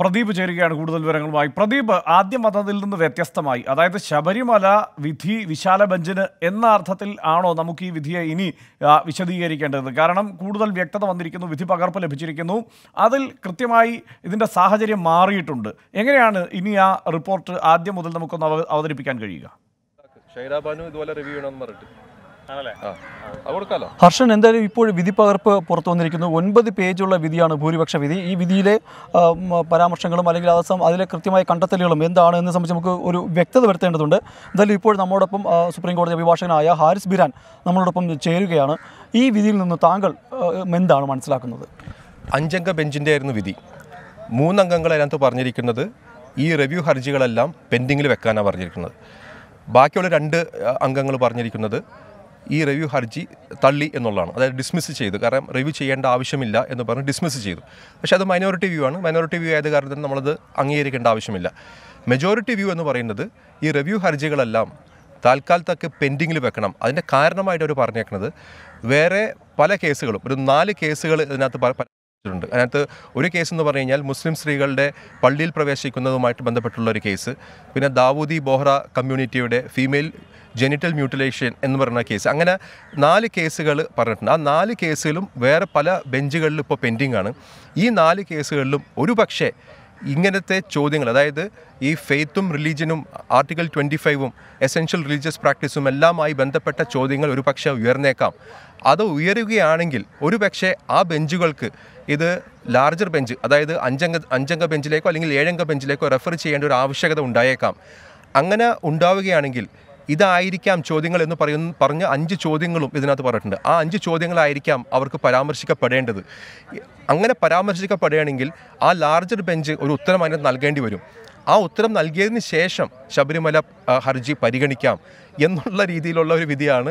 പ്രദീപ് ചേരുകയാണ് കൂടുതൽ വിവരങ്ങളുമായി പ്രദീപ് ആദ്യം മതത്തിൽ നിന്ന് വ്യത്യസ്തമായി അതായത് ശബരിമല വിധി വിശാല ബെഞ്ചിന് എന്ന അർത്ഥത്തിൽ ആണോ നമുക്ക് ഈ വിധിയെ ഇനി വിശദീകരിക്കേണ്ടത് കാരണം കൂടുതൽ വ്യക്തത വന്നിരിക്കുന്നു വിധി പകർപ്പ് ലഭിച്ചിരിക്കുന്നു അതിൽ കൃത്യമായി ഇതിൻ്റെ സാഹചര്യം മാറിയിട്ടുണ്ട് എങ്ങനെയാണ് ഇനി ആ റിപ്പോർട്ട് ആദ്യം മുതൽ നമുക്കൊന്ന് അവതരിപ്പിക്കാൻ കഴിയുക ഷൈഡാബാനു ഇതുപോലെ റിവ്യൂ ചെയ്യണമെന്ന് പറഞ്ഞിട്ട് ഹർഷൻ എന്തായാലും ഇപ്പോൾ വിധി പകർപ്പ് പുറത്തു വന്നിരിക്കുന്നു ഒൻപത് പേജുള്ള വിധിയാണ് ഭൂരിപക്ഷ വിധി ഈ വിധിയിലെ പരാമർശങ്ങളും അല്ലെങ്കിൽ അതസം അതിലെ കൃത്യമായ കണ്ടെത്തലുകളും എന്താണ് എന്ന് സംബന്ധിച്ച് നമുക്ക് ഒരു വ്യക്തത വരുത്തേണ്ടതുണ്ട് എന്തായാലും ഇപ്പോൾ നമ്മോടൊപ്പം സുപ്രീം കോടതി അഭിഭാഷകനായ ഹാരിസ് ബിരാൻ നമ്മളോടൊപ്പം ചേരുകയാണ് ഈ വിധിയിൽ നിന്ന് താങ്കൾ എന്താണ് മനസ്സിലാക്കുന്നത് അഞ്ചംഗ ബെഞ്ചിൻ്റെ ആയിരുന്നു വിധി മൂന്നംഗങ്ങൾ അതിനകത്ത് പറഞ്ഞിരിക്കുന്നത് ഈ റിവ്യൂ ഹർജികളെല്ലാം പെൻഡിങ്ങിൽ വെക്കാനാണ് പറഞ്ഞിരിക്കുന്നത് ബാക്കിയുള്ള രണ്ട് അംഗങ്ങൾ പറഞ്ഞിരിക്കുന്നത് ഈ റിവ്യൂ ഹർജി തള്ളി എന്നുള്ളതാണ് അതായത് ഡിസ്മിസ് ചെയ്തു കാരണം റിവ്യൂ ചെയ്യേണ്ട ആവശ്യമില്ല എന്ന് പറഞ്ഞ് ഡിസ്മിസ് ചെയ്തു പക്ഷേ അത് മൈനോറിറ്റി വ്യൂ ആണ് മൈനോറിറ്റി വ്യൂ ആയത് കാരണത്തിന് നമ്മളത് അംഗീകരിക്കേണ്ട ആവശ്യമില്ല മെജോറിറ്റി വ്യൂ എന്ന് പറയുന്നത് ഈ റിവ്യൂ ഹർജികളെല്ലാം താൽക്കാലത്തൊക്കെ പെൻഡിങ്ങിൽ വെക്കണം അതിൻ്റെ കാരണമായിട്ട് അവർ പറഞ്ഞേക്കുന്നത് വേറെ പല കേസുകളും ഒരു നാല് കേസുകൾ ഇതിനകത്ത് ഉണ്ട് അതിനകത്ത് ഒരു കേസ് എന്ന് പറഞ്ഞു കഴിഞ്ഞാൽ മുസ്ലിം സ്ത്രീകളുടെ പള്ളിയിൽ പ്രവേശിക്കുന്നതുമായിട്ട് ബന്ധപ്പെട്ടുള്ള ഒരു കേസ് പിന്നെ ദാവൂദി ബോഹ്റ കമ്മ്യൂണിറ്റിയുടെ ഫീമെയിൽ ജെനിറ്റൽ മ്യൂട്ടിലേഷൻ എന്ന് പറയുന്ന കേസ് അങ്ങനെ നാല് കേസുകൾ പറഞ്ഞിട്ടുണ്ട് ആ നാല് കേസുകളും വേറെ പല ബെഞ്ചുകളിലും ഇപ്പോൾ പെൻഡിംഗ് ആണ് ഈ നാല് കേസുകളിലും ഒരു പക്ഷേ ഇങ്ങനത്തെ ചോദ്യങ്ങൾ അതായത് ഈ ഫെയ്ത്തും റിലീജിയനും ആർട്ടിക്കിൾ ട്വൻറ്റി ഫൈവും എസെൻഷ്യൽ റിലീജിയസ് പ്രാക്ടീസും എല്ലാമായി ബന്ധപ്പെട്ട ചോദ്യങ്ങൾ ഒരു പക്ഷേ ഉയർന്നേക്കാം അത് ഉയരുകയാണെങ്കിൽ ഒരു പക്ഷേ ആ ബെഞ്ചുകൾക്ക് ഇത് ലാർജർ ബെഞ്ച് അതായത് അഞ്ചംഗ അഞ്ചംഗ ബെഞ്ചിലേക്കോ അല്ലെങ്കിൽ ഏഴംഗ ബെഞ്ചിലേക്കോ റെഫർ ചെയ്യേണ്ട ഒരു ആവശ്യകത ഉണ്ടായേക്കാം അങ്ങനെ ഉണ്ടാവുകയാണെങ്കിൽ ഇതായിരിക്കാം ചോദ്യങ്ങൾ എന്ന് പറയുന്ന പറഞ്ഞ അഞ്ച് ചോദ്യങ്ങളും ഇതിനകത്ത് പറഞ്ഞിട്ടുണ്ട് ആ അഞ്ച് ചോദ്യങ്ങളായിരിക്കാം അവർക്ക് പരാമർശിക്കപ്പെടേണ്ടത് അങ്ങനെ പരാമർശിക്കപ്പെടുകയാണെങ്കിൽ ആ ലാർജർ ബെഞ്ച് ഒരു ഉത്തരം അതിനകത്ത് നൽകേണ്ടി വരും ആ ഉത്തരം നൽകിയതിന് ശേഷം ശബരിമല ഹർജി പരിഗണിക്കാം എന്നുള്ള രീതിയിലുള്ള ഒരു വിധിയാണ്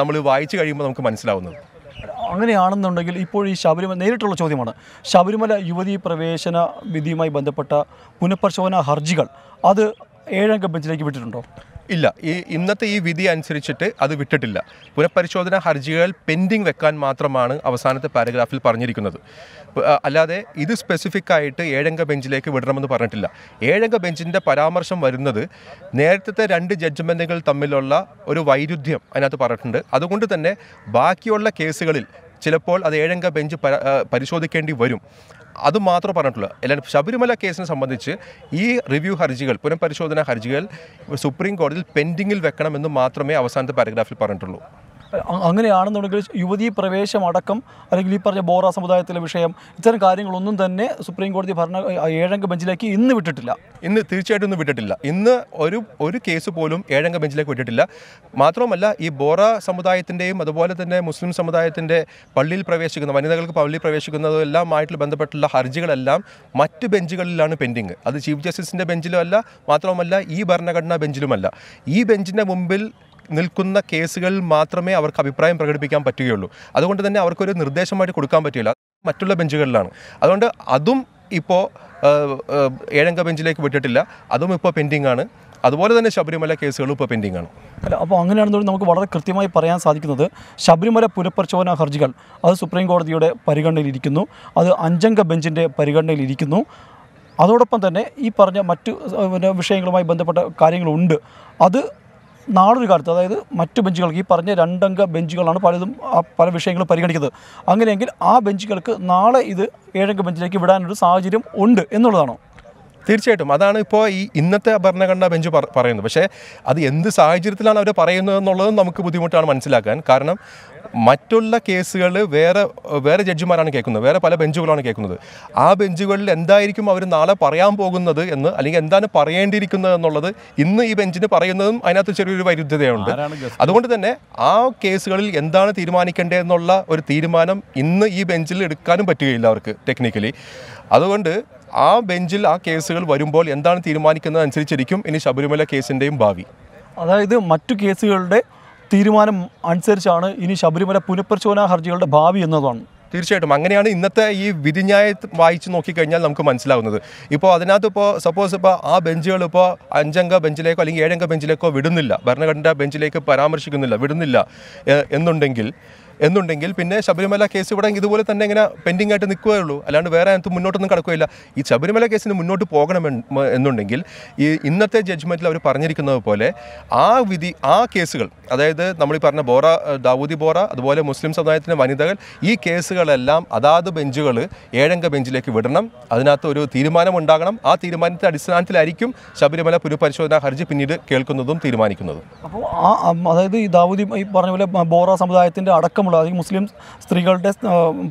നമ്മൾ വായിച്ചു കഴിയുമ്പോൾ നമുക്ക് മനസ്സിലാവുന്നത് അങ്ങനെയാണെന്നുണ്ടെങ്കിൽ ഇപ്പോൾ ഈ ശബരിമല നേരിട്ടുള്ള ചോദ്യമാണ് ശബരിമല യുവതി പ്രവേശന വിധിയുമായി ബന്ധപ്പെട്ട പുനഃപരിശോധന ഹർജികൾ അത് ഏഴംഗ ബെഞ്ചിലേക്ക് വിട്ടിട്ടുണ്ടോ ഇല്ല ഈ ഇന്നത്തെ ഈ വിധി അനുസരിച്ചിട്ട് അത് വിട്ടിട്ടില്ല പുനഃപരിശോധനാ ഹർജികൾ പെൻഡിങ് വെക്കാൻ മാത്രമാണ് അവസാനത്തെ പാരഗ്രാഫിൽ പറഞ്ഞിരിക്കുന്നത് അല്ലാതെ ഇത് സ്പെസിഫിക് ആയിട്ട് ഏഴംഗ ബെഞ്ചിലേക്ക് വിടണമെന്ന് പറഞ്ഞിട്ടില്ല ഏഴംഗ ബെഞ്ചിൻ്റെ പരാമർശം വരുന്നത് നേരത്തെ രണ്ട് ജഡ്ജ്മെൻറ്റുകൾ തമ്മിലുള്ള ഒരു വൈരുദ്ധ്യം അതിനകത്ത് പറഞ്ഞിട്ടുണ്ട് അതുകൊണ്ട് തന്നെ ബാക്കിയുള്ള കേസുകളിൽ ചിലപ്പോൾ അത് ഏഴംഗ ബെഞ്ച് പരിശോധിക്കേണ്ടി വരും അത് മാത്രമേ പറഞ്ഞിട്ടുള്ളൂ അല്ലെങ്കിൽ ശബരിമല കേസിനെ സംബന്ധിച്ച് ഈ റിവ്യൂ ഹർജികൾ പുനഃപരിശോധന ഹർജികൾ സുപ്രീം കോടതിയിൽ പെൻഡിങ്ങിൽ വെക്കണമെന്ന് മാത്രമേ അവസാനത്തെ പാരഗ്രാഫിൽ പറഞ്ഞിട്ടുള്ളൂ അങ്ങനെയാണെന്നുണ്ടെങ്കിൽ യുവതി പ്രവേശം അടക്കം അല്ലെങ്കിൽ ഈ പറഞ്ഞ ബോറ സമുദായത്തിലെ വിഷയം ഇത്തരം കാര്യങ്ങളൊന്നും തന്നെ സുപ്രീം കോടതി ഭരണ ഏഴംഗ ബെഞ്ചിലേക്ക് ഇന്ന് വിട്ടിട്ടില്ല ഇന്ന് തീർച്ചയായിട്ടും ഒന്നും വിട്ടിട്ടില്ല ഇന്ന് ഒരു ഒരു കേസ് പോലും ഏഴംഗ ബെഞ്ചിലേക്ക് വിട്ടിട്ടില്ല മാത്രമല്ല ഈ ബോറ സമുദായത്തിൻ്റെയും അതുപോലെ തന്നെ മുസ്ലിം സമുദായത്തിൻ്റെ പള്ളിയിൽ പ്രവേശിക്കുന്ന വനിതകൾക്ക് പള്ളിയിൽ പ്രവേശിക്കുന്നതും ആയിട്ട് ബന്ധപ്പെട്ടുള്ള ഹർജികളെല്ലാം മറ്റ് ബെഞ്ചുകളിലാണ് പെൻഡിങ് അത് ചീഫ് ജസ്റ്റിസിൻ്റെ ബെഞ്ചിലും അല്ല മാത്രമല്ല ഈ ഭരണഘടനാ ബെഞ്ചിലുമല്ല ഈ ബെഞ്ചിൻ്റെ മുമ്പിൽ നിൽക്കുന്ന കേസുകളിൽ മാത്രമേ അവർക്ക് അഭിപ്രായം പ്രകടിപ്പിക്കാൻ പറ്റുകയുള്ളൂ അതുകൊണ്ട് തന്നെ അവർക്കൊരു നിർദ്ദേശമായിട്ട് കൊടുക്കാൻ പറ്റില്ല മറ്റുള്ള ബെഞ്ചുകളിലാണ് അതുകൊണ്ട് അതും ഇപ്പോൾ ഏഴംഗ ബെഞ്ചിലേക്ക് വിട്ടിട്ടില്ല അതും ഇപ്പോൾ പെൻഡിംഗ് ആണ് അതുപോലെ തന്നെ ശബരിമല കേസുകളും ഇപ്പോൾ പെൻഡിംഗ് ആണ് അല്ല അപ്പോൾ അങ്ങനെയാണെന്നുണ്ടെങ്കിൽ നമുക്ക് വളരെ കൃത്യമായി പറയാൻ സാധിക്കുന്നത് ശബരിമല പുനഃപ്രചോദന ഹർജികൾ അത് സുപ്രീം കോടതിയുടെ പരിഗണനയിലിരിക്കുന്നു അത് അഞ്ചംഗ ബെഞ്ചിൻ്റെ പരിഗണനയിലിരിക്കുന്നു അതോടൊപ്പം തന്നെ ഈ പറഞ്ഞ മറ്റു വിഷയങ്ങളുമായി ബന്ധപ്പെട്ട കാര്യങ്ങളുണ്ട് അത് നാളൊരു കാലത്ത് അതായത് മറ്റു ബെഞ്ചുകൾക്ക് ഈ പറഞ്ഞ രണ്ടംഗ ബെഞ്ചുകളാണ് പലതും പല വിഷയങ്ങളും പരിഗണിക്കുന്നത് അങ്ങനെയെങ്കിൽ ആ ബെഞ്ചുകൾക്ക് നാളെ ഇത് ഏഴംഗ ബെഞ്ചിലേക്ക് വിടാനൊരു സാഹചര്യം ഉണ്ട് എന്നുള്ളതാണോ തീർച്ചയായിട്ടും അതാണ് ഇപ്പോൾ ഈ ഇന്നത്തെ ഭരണഘടന ബെഞ്ച് പറയുന്നത് പക്ഷേ അത് എന്ത് സാഹചര്യത്തിലാണ് അവർ പറയുന്നത് എന്നുള്ളതും നമുക്ക് ബുദ്ധിമുട്ടാണ് മനസ്സിലാക്കാൻ കാരണം മറ്റുള്ള കേസുകൾ വേറെ വേറെ ജഡ്ജിമാരാണ് കേൾക്കുന്നത് വേറെ പല ബെഞ്ചുകളാണ് കേൾക്കുന്നത് ആ ബെഞ്ചുകളിൽ എന്തായിരിക്കും അവർ നാളെ പറയാൻ പോകുന്നത് എന്ന് അല്ലെങ്കിൽ എന്താണ് പറയേണ്ടിയിരിക്കുന്നത് എന്നുള്ളത് ഇന്ന് ഈ ബെഞ്ചിന് പറയുന്നതും അതിനകത്ത് ചെറിയൊരു വൈരുദ്ധ്യതയുണ്ട് അതുകൊണ്ട് തന്നെ ആ കേസുകളിൽ എന്താണ് തീരുമാനിക്കേണ്ടത് എന്നുള്ള ഒരു തീരുമാനം ഇന്ന് ഈ ബെഞ്ചിൽ എടുക്കാനും പറ്റുകയില്ല അവർക്ക് ടെക്നിക്കലി അതുകൊണ്ട് ആ ബെഞ്ചിൽ ആ കേസുകൾ വരുമ്പോൾ എന്താണ് തീരുമാനിക്കുന്നത് അനുസരിച്ചിരിക്കും ഇനി ശബരിമല കേസിൻ്റെയും ഭാവി അതായത് മറ്റു കേസുകളുടെ തീരുമാനം അനുസരിച്ചാണ് ഇനി ശബരിമല പുനഃപരിശോധനാ ഹർജികളുടെ ഭാവി എന്നതാണ് തീർച്ചയായിട്ടും അങ്ങനെയാണ് ഇന്നത്തെ ഈ വിധിന്യായ വായിച്ച് നോക്കിക്കഴിഞ്ഞാൽ നമുക്ക് മനസ്സിലാവുന്നത് ഇപ്പോൾ അതിനകത്ത് ഇപ്പോൾ സപ്പോസ് ഇപ്പോൾ ആ ബെഞ്ചുകൾ ഇപ്പോൾ അഞ്ചംഗ ബെഞ്ചിലേക്കോ അല്ലെങ്കിൽ ഏഴംഗ ബെഞ്ചിലേക്കോ വിടുന്നില്ല ഭരണഘടനാ ബെഞ്ചിലേക്ക് പരാമർശിക്കുന്നില്ല വിടുന്നില്ല എന്നുണ്ടെങ്കിൽ എന്നുണ്ടെങ്കിൽ പിന്നെ ശബരിമല കേസ് ഇവിടെ ഇതുപോലെ തന്നെ ഇങ്ങനെ പെൻഡിങ് ആയിട്ട് നിൽക്കുകയേ ഉള്ളൂ അല്ലാണ്ട് വേറെ അതിനകത്ത് മുന്നോട്ടൊന്നും കിടക്കുകയില്ല ഈ ശബരിമല കേസിന് മുന്നോട്ട് പോകണം എന്നുണ്ടെങ്കിൽ ഈ ഇന്നത്തെ ജഡ്ജ്മെൻറ്റിൽ അവർ പറഞ്ഞിരിക്കുന്നത് പോലെ ആ വിധി ആ കേസുകൾ അതായത് നമ്മൾ ഈ പറഞ്ഞ ബോറ ദാവൂദി ബോറ അതുപോലെ മുസ്ലിം സമുദായത്തിൻ്റെ വനിതകൾ ഈ കേസുകളെല്ലാം അതാത് ബെഞ്ചുകൾ ഏഴംഗ ബെഞ്ചിലേക്ക് വിടണം അതിനകത്ത് ഒരു തീരുമാനം ഉണ്ടാകണം ആ തീരുമാനത്തിൻ്റെ അടിസ്ഥാനത്തിലായിരിക്കും ശബരിമല പുനഃപരിശോധനാ ഹർജി പിന്നീട് കേൾക്കുന്നതും തീരുമാനിക്കുന്നതും അപ്പോൾ ആ അതായത് ഈ ദാവൂദി ഈ പറഞ്ഞ പോലെ ബോറ സമുദായത്തിൻ്റെ അടക്കം അടക്കമുള്ള അല്ലെങ്കിൽ മുസ്ലിം സ്ത്രീകളുടെ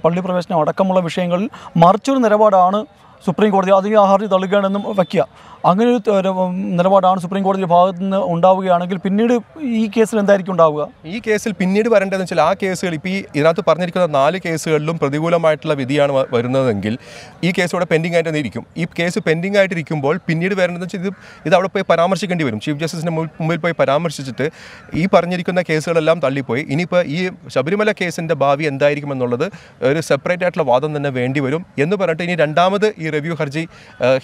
പള്ളി പ്രവേശനം അടക്കമുള്ള വിഷയങ്ങളിൽ മറിച്ചൊരു നിലപാടാണ് സുപ്രീം കോടതി അത് ഈ ഹർജി തള്ളുകയാണെന്നും വയ്ക്കുക അങ്ങനെ ഒരു നിലപാടാണ് സുപ്രീം കോടതിയുടെ ഭാഗത്തു നിന്ന് ഉണ്ടാവുകയാണെങ്കിൽ പിന്നീട് ഈ കേസിൽ എന്തായിരിക്കും ഉണ്ടാവുക ഈ കേസിൽ പിന്നീട് വരേണ്ടതെന്ന് വെച്ചാൽ ആ കേസുകൾ ഇപ്പോൾ ഈ ഇതിനകത്ത് പറഞ്ഞിരിക്കുന്ന നാല് കേസുകളിലും പ്രതികൂലമായിട്ടുള്ള വിധിയാണ് വരുന്നതെങ്കിൽ ഈ കേസ് ഇവിടെ പെൻഡിങ് ആയിട്ട് തന്നെ ഇരിക്കും ഈ കേസ് പെൻഡിങ് ആയിട്ടിരിക്കുമ്പോൾ പിന്നീട് വരേണ്ടതെന്ന് വെച്ചാൽ ഇത് ഇത് അവിടെ പോയി പരാമർശിക്കേണ്ടി വരും ചീഫ് ജസ്റ്റിസിൻ്റെ മുമ്പിൽ പോയി പരാമർശിച്ചിട്ട് ഈ പറഞ്ഞിരിക്കുന്ന കേസുകളെല്ലാം തള്ളിപ്പോയി ഇനിയിപ്പോൾ ഈ ശബരിമല കേസിൻ്റെ ഭാവി എന്തായിരിക്കും എന്നുള്ളത് ഒരു സെപ്പറേറ്റ് ആയിട്ടുള്ള വാദം തന്നെ വേണ്ടി വരും എന്ന് പറഞ്ഞിട്ട് ഇനി രണ്ടാമത് ഈ റിവ്യൂ ഹർജി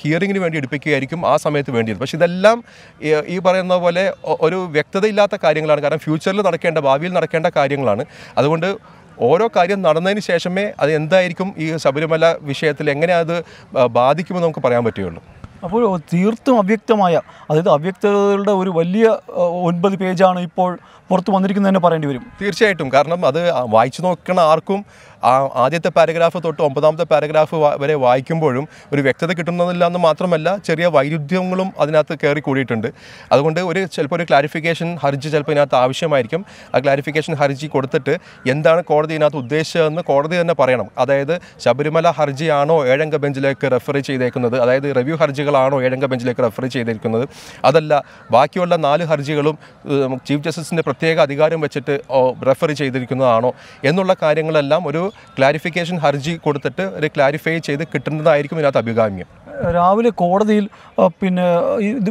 ഹിയറിങ്ങിന് വേണ്ടി എടുപ്പിക്കുകയായിരിക്കും ആ സമയത്ത് വേണ്ടിയിരുന്നു പക്ഷേ ഇതെല്ലാം ഈ പറയുന്ന പോലെ ഒരു വ്യക്തതയില്ലാത്ത കാര്യങ്ങളാണ് കാരണം ഫ്യൂച്ചറിൽ നടക്കേണ്ട ഭാവിയിൽ നടക്കേണ്ട കാര്യങ്ങളാണ് അതുകൊണ്ട് ഓരോ കാര്യം നടന്നതിന് ശേഷമേ അത് എന്തായിരിക്കും ഈ ശബരിമല വിഷയത്തിൽ എങ്ങനെ അത് ബാധിക്കുമെന്ന് നമുക്ക് പറയാൻ പറ്റുകയുള്ളൂ അപ്പോൾ തീർത്തും അവ്യക്തമായ അതായത് അവ്യക്തതകളുടെ ഒരു വലിയ ഒൻപത് പേജാണ് ഇപ്പോൾ പുറത്ത് വന്നിരിക്കുന്നതെന്ന് പറയേണ്ടി വരും തീർച്ചയായിട്ടും കാരണം അത് വായിച്ചു നോക്കണ ആർക്കും ആ ആദ്യത്തെ പാരഗ്രാഫ് തൊട്ട് ഒമ്പതാമത്തെ പാരഗ്രാഫ് വരെ വായിക്കുമ്പോഴും ഒരു വ്യക്തത കിട്ടുന്നില്ല എന്ന് മാത്രമല്ല ചെറിയ വൈരുദ്ധ്യങ്ങളും അതിനകത്ത് കയറി കൂടിയിട്ടുണ്ട് അതുകൊണ്ട് ഒരു ചിലപ്പോൾ ഒരു ക്ലാരിഫിക്കേഷൻ ഹർജി ചിലപ്പോൾ ഇതിനകത്ത് ആവശ്യമായിരിക്കും ആ ക്ലാരിഫിക്കേഷൻ ഹർജി കൊടുത്തിട്ട് എന്താണ് കോടതി ഇതിനകത്ത് ഉദ്ദേശിച്ചതെന്ന് കോടതി തന്നെ പറയണം അതായത് ശബരിമല ഹർജിയാണോ ഏഴംഗ ബെഞ്ചിലേക്ക് റെഫർ ചെയ്തേക്കുന്നത് അതായത് റിവ്യൂ ഹർജികളാണോ ഏഴംഗ ബെഞ്ചിലേക്ക് റെഫർ ചെയ്തിരിക്കുന്നത് അതല്ല ബാക്കിയുള്ള നാല് ഹർജികളും ചീഫ് ജസ്റ്റിസിൻ്റെ പ്രത്യേക അധികാരം വെച്ചിട്ട് റെഫർ ചെയ്തിരിക്കുന്നതാണോ എന്നുള്ള കാര്യങ്ങളെല്ലാം ഒരു ക്ലാരിഫിക്കേഷൻ ഹർജി കൊടുത്തിട്ട് ഒരു ക്ലാരിഫൈ ചെയ്ത് കിട്ടുന്നതായിരിക്കും ഇതിനകത്ത് അഭികാമ്യം രാവിലെ കോടതിയിൽ പിന്നെ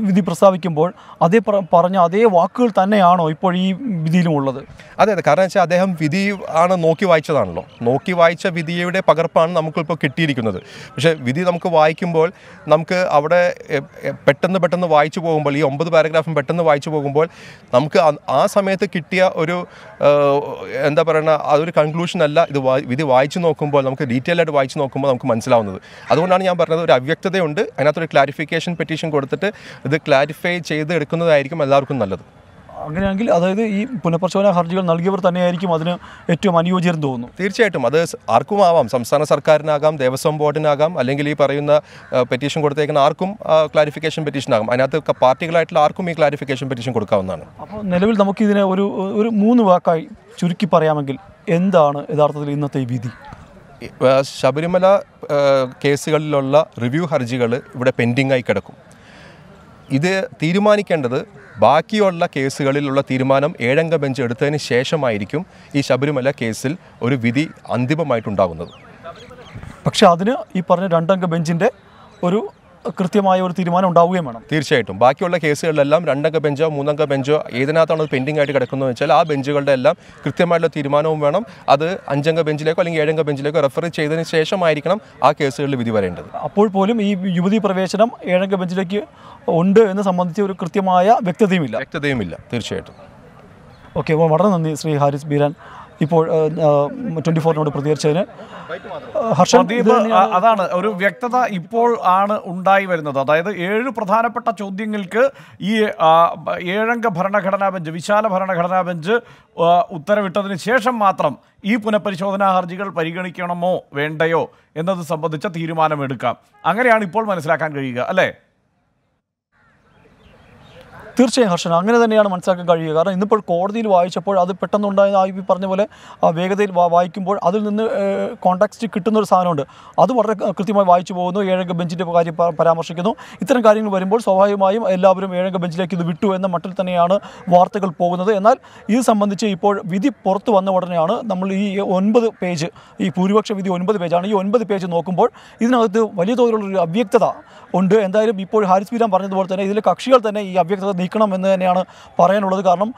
വിധി പ്രസ്താവിക്കുമ്പോൾ അതേ പറഞ്ഞ അതേ വാക്കുകൾ തന്നെയാണോ ഇപ്പോൾ ഈ വിധിയിലുമുള്ളത് അതെ അതെ കാരണം വെച്ചാൽ അദ്ദേഹം വിധി ആണ് നോക്കി വായിച്ചതാണല്ലോ നോക്കി വായിച്ച വിധിയുടെ പകർപ്പാണ് നമുക്കിപ്പോൾ കിട്ടിയിരിക്കുന്നത് പക്ഷേ വിധി നമുക്ക് വായിക്കുമ്പോൾ നമുക്ക് അവിടെ പെട്ടെന്ന് പെട്ടെന്ന് വായിച്ചു പോകുമ്പോൾ ഈ ഒമ്പത് പാരഗ്രാഫും പെട്ടെന്ന് വായിച്ചു പോകുമ്പോൾ നമുക്ക് ആ സമയത്ത് കിട്ടിയ ഒരു എന്താ പറയുക അതൊരു കൺക്ലൂഷൻ അല്ല ഇത് വിധി വായിച്ചു നോക്കുമ്പോൾ നമുക്ക് ഡീറ്റെയിൽ ആയിട്ട് വായിച്ചു നോക്കുമ്പോൾ നമുക്ക് മനസ്സിലാവുന്നത് അതുകൊണ്ടാണ് ഞാൻ പറഞ്ഞത് ഒരു അവ്യക്തത സാധ്യതയുണ്ട് അതിനകത്തൊരു ക്ലാരിഫിക്കേഷൻ പെറ്റീഷൻ കൊടുത്തിട്ട് ഇത് ക്ലാരിഫൈ ചെയ്ത് എടുക്കുന്നതായിരിക്കും എല്ലാവർക്കും നല്ലത് അങ്ങനെയാണെങ്കിൽ അതായത് ഈ പുനഃപരിശോധന ഹർജികൾ നൽകിയവർ തന്നെയായിരിക്കും അതിന് ഏറ്റവും അനുയോജ്യം തോന്നുന്നു തീർച്ചയായിട്ടും അത് ആർക്കും ആവാം സംസ്ഥാന സർക്കാരിനാകാം ദേവസ്വം ബോർഡിനാകാം അല്ലെങ്കിൽ ഈ പറയുന്ന പെറ്റീഷൻ കൊടുത്തേക്കുന്ന ആർക്കും ക്ലാരിഫിക്കേഷൻ പെറ്റീഷൻ ആകും അതിനകത്ത് പാർട്ടികളായിട്ടുള്ള ആർക്കും ഈ ക്ലാരിഫിക്കേഷൻ പെറ്റീഷൻ കൊടുക്കാവുന്നതാണ് അപ്പോൾ നിലവിൽ നമുക്കിതിനെ ഒരു ഒരു മൂന്ന് വാക്കായി ചുരുക്കി പറയാമെങ്കിൽ എന്താണ് യഥാർത്ഥത്തിൽ ഇന്നത്തെ ഈ വിധി ശബരിമല കേസുകളിലുള്ള റിവ്യൂ ഹർജികൾ ഇവിടെ പെൻഡിംഗ് ആയി കിടക്കും ഇത് തീരുമാനിക്കേണ്ടത് ബാക്കിയുള്ള കേസുകളിലുള്ള തീരുമാനം ഏഴംഗ ബെഞ്ച് എടുത്തതിന് ശേഷമായിരിക്കും ഈ ശബരിമല കേസിൽ ഒരു വിധി അന്തിമമായിട്ടുണ്ടാകുന്നത് പക്ഷേ അതിന് ഈ പറഞ്ഞ രണ്ടംഗ ബെഞ്ചിൻ്റെ ഒരു കൃത്യമായ ഒരു തീരുമാനം ഉണ്ടാവുകയും വേണം തീർച്ചയായിട്ടും ബാക്കിയുള്ള കേസുകളിലെല്ലാം രണ്ടംഗ ബെഞ്ചോ മൂന്നംഗ ബെഞ്ചോ ഏതിനകത്താണ് പെൻഡിംഗ് ആയിട്ട് കിടക്കുന്നത് വെച്ചാൽ ആ ബെഞ്ചുകളുടെ എല്ലാം കൃത്യമായിട്ടുള്ള തീരുമാനവും വേണം അത് അഞ്ചംഗ ബെഞ്ചിലേക്കോ അല്ലെങ്കിൽ ഏഴംഗ ബെഞ്ചിലേക്കോ റെഫർ ചെയ്തതിന് ശേഷമായിരിക്കണം ആ കേസുകളിൽ വിധി വരേണ്ടത് അപ്പോൾ പോലും ഈ യുവതി പ്രവേശനം ഏഴംഗ ബെഞ്ചിലേക്ക് ഉണ്ട് എന്ന് സംബന്ധിച്ച് ഒരു കൃത്യമായ വ്യക്തതയുമില്ല വ്യക്തതയുമില്ല തീർച്ചയായിട്ടും ഓക്കെ വളരെ നന്ദി ശ്രീ ഹാരിസ് ബീരാൻ ഇപ്പോൾ ട്വൻറ്റി ഫോറിനോട് പ്രതികരിച്ചതിന് ഹർഷ അതാണ് ഒരു വ്യക്തത ഇപ്പോൾ ആണ് ഉണ്ടായി വരുന്നത് അതായത് ഏഴ് പ്രധാനപ്പെട്ട ചോദ്യങ്ങൾക്ക് ഈ ഏഴംഗ ഭരണഘടനാ ബെഞ്ച് വിശാല ഭരണഘടനാ ബെഞ്ച് ഉത്തരവിട്ടതിന് ശേഷം മാത്രം ഈ പുനഃപരിശോധനാ ഹർജികൾ പരിഗണിക്കണമോ വേണ്ടയോ എന്നത് സംബന്ധിച്ച തീരുമാനമെടുക്കാം അങ്ങനെയാണ് ഇപ്പോൾ മനസ്സിലാക്കാൻ കഴിയുക അല്ലേ തീർച്ചയായും ഹർഷൻ അങ്ങനെ തന്നെയാണ് മനസ്സിലാക്കാൻ കഴിയുക കാരണം ഇന്നിപ്പോൾ കോടതിയിൽ വായിച്ചപ്പോൾ അത് പെട്ടെന്നുണ്ടായ ഐ പി പറഞ്ഞ പോലെ വേഗതയിൽ വായിക്കുമ്പോൾ അതിൽ നിന്ന് കോൺടാക്സ്റ്റ് കിട്ടുന്ന ഒരു സാധനമുണ്ട് അത് വളരെ കൃത്യമായി വായിച്ചു പോകുന്നു ഏഴംഗ ബെഞ്ചിൻ്റെ കാര്യം പരാമർശിക്കുന്നു ഇത്തരം കാര്യങ്ങൾ വരുമ്പോൾ സ്വാഭാവികമായും എല്ലാവരും ഏഴംഗ ബെഞ്ചിലേക്ക് ഇത് വിട്ടു എന്ന മട്ടിൽ തന്നെയാണ് വാർത്തകൾ പോകുന്നത് എന്നാൽ ഇത് സംബന്ധിച്ച് ഇപ്പോൾ വിധി പുറത്തു വന്ന ഉടനെയാണ് നമ്മൾ ഈ ഒൻപത് പേജ് ഈ ഭൂരിപക്ഷ വിധി ഒൻപത് പേജാണ് ഈ ഒൻപത് പേജ് നോക്കുമ്പോൾ ഇതിനകത്ത് വലിയ തോതിലുള്ളൊരു അവ്യക്തത ഉണ്ട് എന്തായാലും ഇപ്പോൾ ഹാരിസ് പീരാൻ പറഞ്ഞതുപോലെ തന്നെ ഇതിലെ കക്ഷികൾ തന്നെ ഈ അവ്യക്തത നീക്കണം എന്ന് തന്നെയാണ് പറയാനുള്ളത് കാരണം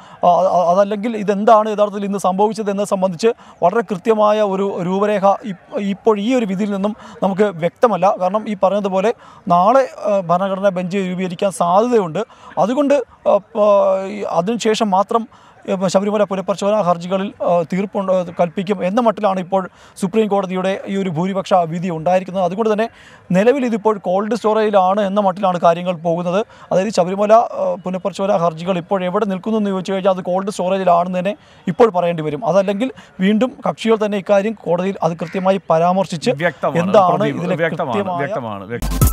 അതല്ലെങ്കിൽ ഇതെന്താണ് യഥാർത്ഥത്തിൽ ഇന്ന് എന്നത് സംബന്ധിച്ച് വളരെ കൃത്യമായ ഒരു രൂപരേഖ ഇപ്പോൾ ഈ ഒരു വിധിയിൽ നിന്നും നമുക്ക് വ്യക്തമല്ല കാരണം ഈ പറഞ്ഞതുപോലെ നാളെ ഭരണഘടനാ ബെഞ്ച് രൂപീകരിക്കാൻ സാധ്യതയുണ്ട് അതുകൊണ്ട് അതിനുശേഷം മാത്രം ശബരിമല പുനഃപരിശോധനാ ഹർജികളിൽ തീർപ്പുണ്ട് കൽപ്പിക്കും എന്ന മട്ടിലാണ് ഇപ്പോൾ സുപ്രീം കോടതിയുടെ ഈ ഒരു ഭൂരിപക്ഷ വിധി ഉണ്ടായിരിക്കുന്നത് അതുകൊണ്ട് തന്നെ നിലവിൽ ഇതിപ്പോൾ കോൾഡ് സ്റ്റോറേജിലാണ് എന്ന മട്ടിലാണ് കാര്യങ്ങൾ പോകുന്നത് അതായത് ശബരിമല പുനഃപരിശോധനാ ഹർജികൾ ഇപ്പോൾ എവിടെ നിൽക്കുന്നു എന്ന് ചോദിച്ചു കഴിഞ്ഞാൽ അത് കോൾഡ് സ്റ്റോറേജിലാണെന്ന് തന്നെ ഇപ്പോൾ പറയേണ്ടി വരും അതല്ലെങ്കിൽ വീണ്ടും കക്ഷികൾ തന്നെ ഇക്കാര്യം കോടതിയിൽ അത് കൃത്യമായി പരാമർശിച്ച് എന്താണ് ഇതിലെ വ്യക്തമാണ്